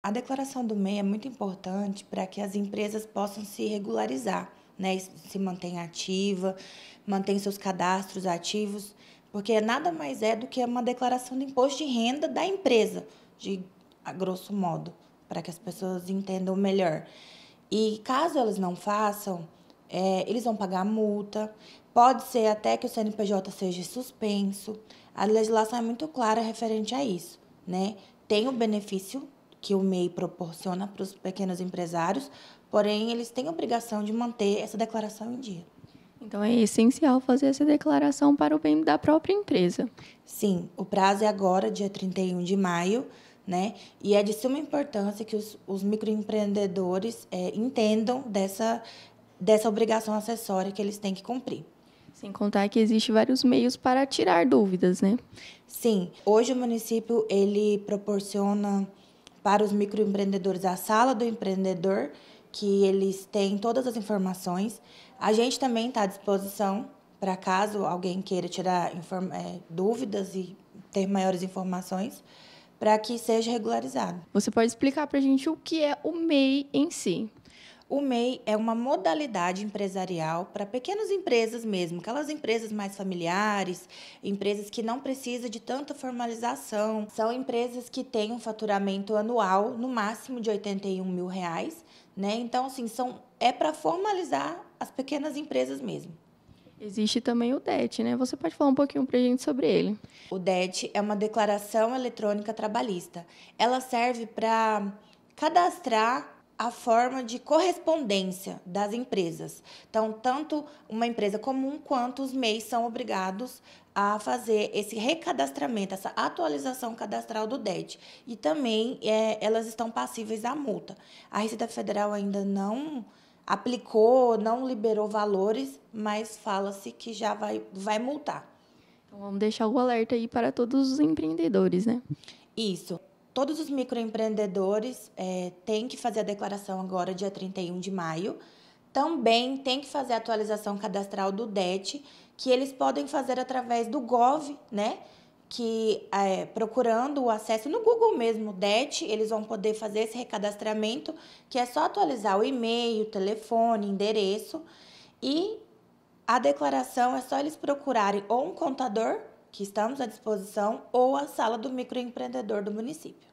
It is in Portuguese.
A declaração do MEI é muito importante para que as empresas possam se regularizar, né? Se mantém ativa, mantém seus cadastros ativos, porque nada mais é do que uma declaração de imposto de renda da empresa, de a grosso modo, para que as pessoas entendam melhor. E caso elas não façam, é, eles vão pagar multa, pode ser até que o CNPJ seja suspenso. A legislação é muito clara referente a isso, né? Tem o benefício que o MEI proporciona para os pequenos empresários, porém eles têm a obrigação de manter essa declaração em dia. Então é essencial fazer essa declaração para o bem da própria empresa. Sim, o prazo é agora, dia 31 de maio, né? E é de suma importância que os, os microempreendedores é, entendam dessa, dessa obrigação acessória que eles têm que cumprir. Sem contar que existe vários meios para tirar dúvidas, né? Sim, hoje o município ele proporciona para os microempreendedores a sala do empreendedor, que eles têm todas as informações. A gente também está à disposição para caso alguém queira tirar é, dúvidas e ter maiores informações para que seja regularizado. Você pode explicar para a gente o que é o MEI em si? O MEI é uma modalidade empresarial para pequenas empresas mesmo, aquelas empresas mais familiares, empresas que não precisam de tanta formalização. São empresas que têm um faturamento anual no máximo de 81 mil reais, né? Então, assim, são, é para formalizar as pequenas empresas mesmo. Existe também o DET, né? Você pode falar um pouquinho para a gente sobre ele. O DET é uma declaração eletrônica trabalhista. Ela serve para cadastrar a forma de correspondência das empresas. Então, tanto uma empresa comum quanto os MEIs são obrigados a fazer esse recadastramento, essa atualização cadastral do DED. E também é, elas estão passíveis à multa. A Receita Federal ainda não aplicou, não liberou valores, mas fala-se que já vai, vai multar. Então, vamos deixar o alerta aí para todos os empreendedores, né? Isso todos os microempreendedores é, têm que fazer a declaração agora, dia 31 de maio. Também tem que fazer a atualização cadastral do DET, que eles podem fazer através do GOV, né? Que é, procurando o acesso no Google mesmo, DET, eles vão poder fazer esse recadastramento, que é só atualizar o e-mail, telefone, endereço. E a declaração é só eles procurarem ou um contador que estamos à disposição ou a sala do microempreendedor do município.